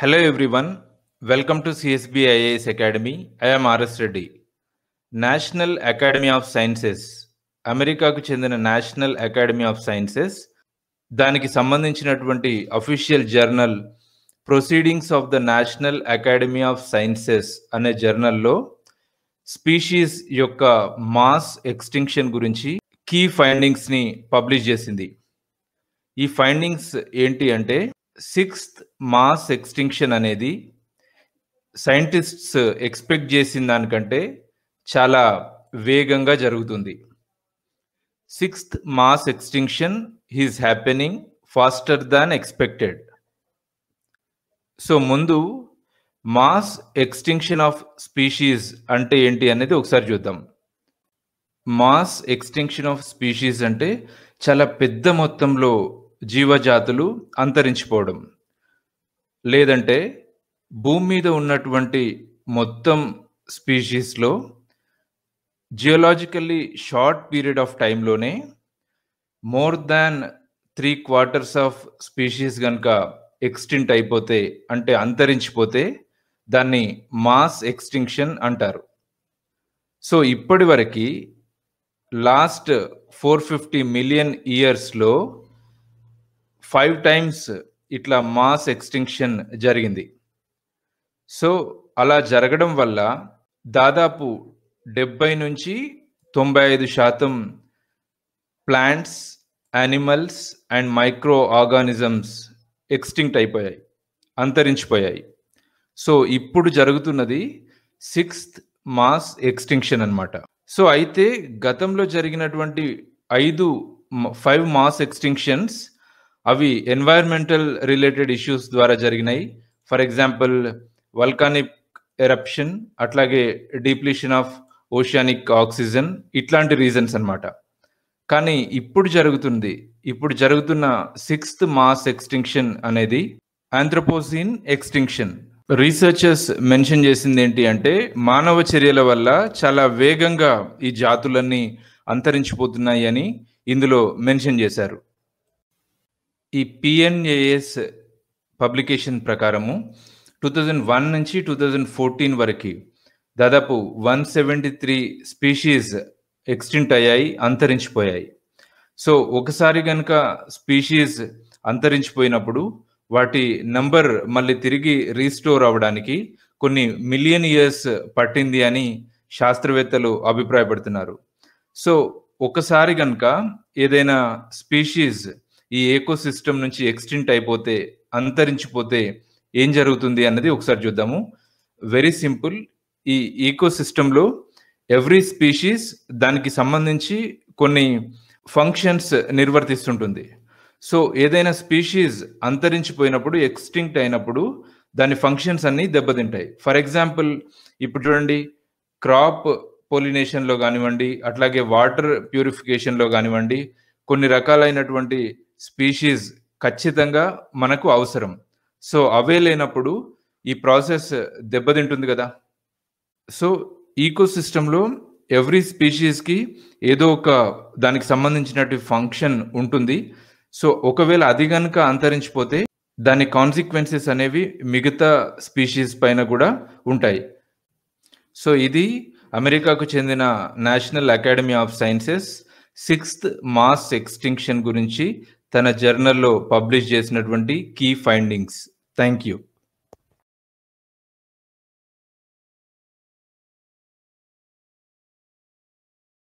Hello everyone, welcome to CSB IAS Academy. I Reddy national academy of sciences అమెరికాకు చెందిన national academy of sciences దానికి సంబంధించినటువంటి official journal proceedings of the national academy of sciences అనే జర్నల్లో species యొక్క mass extinction గురించి key ఫైండింగ్స్ని publish చేసింది ఈ ఫైండింగ్స్ ఏంటి అంటే సిక్స్త్ మాస్ ఎక్స్టింక్షన్ అనేది సైంటిస్ట్స్ ఎక్స్పెక్ట్ చేసిన దానికంటే చాలా వేగంగా జరుగుతుంది sixth mass extinction is happening faster than expected so ముందు మాస్ ఎక్స్టింక్షన్ ఆఫ్ స్పీషీస్ అంటే ఏంటి అనేది ఒకసారి చూద్దాం మాస్ ఎక్స్టింక్షన్ ఆఫ్ స్పీషీస్ అంటే చాలా పెద్ద మొత్తంలో జీవజాతులు అంతరించిపోవడం లేదంటే భూమి మీద ఉన్నటువంటి మొత్తం స్పీషీస్లో జియోలాజికల్లీ షార్ట్ పీరియడ్ ఆఫ్ టైంలోనే more than three quarters of species కనుక ఎక్స్టెంట్ అయిపోతే అంటే అంతరించిపోతే దాన్ని మాస్ ఎక్స్టింక్షన్ అంటారు సో ఇప్పటి వరకు లాస్ట్ ఫోర్ ఫిఫ్టీ మిలియన్ ఇయర్స్లో ఫైవ్ టైమ్స్ ఇట్లా మాస్ ఎక్స్టింక్షన్ జరిగింది సో అలా జరగడం వల్ల దాదాపు డెబ్బై నుంచి తొంభై ఐదు శాతం plants animals and micro organisms extinct అయిపోయాయి అంతరించిపోయాయి సో ఇప్పుడు జరుగుతున్నది సిక్స్త్ మాస్ ఎక్స్టింక్షన్ అనమాట సో అయితే గతంలో జరిగినటువంటి ఐదు ఫైవ్ మాస్ ఎక్స్టింక్షన్స్ అవి ఎన్వైర్మెంటల్ రిలేటెడ్ ఇష్యూస్ ద్వారా జరిగినాయి ఫర్ ఎగ్జాంపుల్ వల్కానిక్ ఎరప్షన్ అట్లాగే డీప్లిషన్ ఆఫ్ ఓషియానిక్ ఆక్సిజన్ ఇట్లాంటి రీజన్స్ అనమాట కానీ ఇప్పుడు జరుగుతుంది ఇప్పుడు జరుగుతున్న సిక్స్త్ మాస్ ఎక్స్టింక్షన్ అనేది ఆంథ్రపోసిన్ ఎక్స్టింక్షన్ రీసెర్చర్స్ మెన్షన్ చేసింది ఏంటి అంటే మానవ చర్యల వల్ల చాలా వేగంగా ఈ జాతులన్నీ అంతరించిపోతున్నాయి అని ఇందులో మెన్షన్ చేశారు ఈ పిఎన్ఏఎస్ పబ్లికేషన్ ప్రకారము టూ థౌజండ్ వన్ నుంచి టూ థౌజండ్ ఫోర్టీన్ వరకు దాదాపు one seventy three species extinct అయ్యాయి అంతరించిపోయాయి సో ఒకసారి కనుక స్పీషీస్ అంతరించిపోయినప్పుడు వాటి నంబర్ మళ్ళీ తిరిగి రీస్టోర్ అవ్వడానికి కొన్ని మిలియన్ ఇయర్స్ పట్టింది అని శాస్త్రవేత్తలు అభిప్రాయపడుతున్నారు సో ఒకసారి కనుక ఏదైనా స్పీషీస్ ఈ ఏకో సిస్టమ్ నుంచి ఎక్స్టింట్ అయిపోతే అంతరించిపోతే ఏం జరుగుతుంది అన్నది ఒకసారి చూద్దాము వెరీ సింపుల్ ఈ ఈకో సిస్టంలో ఎవ్రీ స్పీషీస్ దానికి సంబంధించి కొన్ని ఫంక్షన్స్ నిర్వర్తిస్తుంటుంది సో ఏదైనా స్పీషీస్ అంతరించిపోయినప్పుడు ఎక్స్టింక్ట్ అయినప్పుడు దాని ఫంక్షన్స్ అన్నీ దెబ్బతింటాయి ఫర్ ఎగ్జాంపుల్ ఇప్పుడు చూడండి క్రాప్ పోలినేషన్లో కానివ్వండి అట్లాగే వాటర్ ప్యూరిఫికేషన్లో కానివ్వండి కొన్ని రకాలైనటువంటి స్పీషీస్ ఖచ్చితంగా మనకు అవసరం సో అవే లేనప్పుడు ఈ ప్రాసెస్ దెబ్బతింటుంది కదా సో ఈకో సిస్టంలో ఎవ్రీ స్పీషీస్కి ఏదో ఒక దానికి సంబంధించినటువంటి ఫంక్షన్ ఉంటుంది సో ఒకవేళ అది కనుక అంతరించిపోతే దాని కాన్సిక్వెన్సెస్ అనేవి మిగతా స్పీషీస్ పైన కూడా ఉంటాయి సో ఇది అమెరికాకు చెందిన national academy of sciences sixth mass extinction గురించి తన జర్నల్లో పబ్లిష్ చేసినటువంటి కీ ఫైండింగ్స్ థ్యాంక్ యూ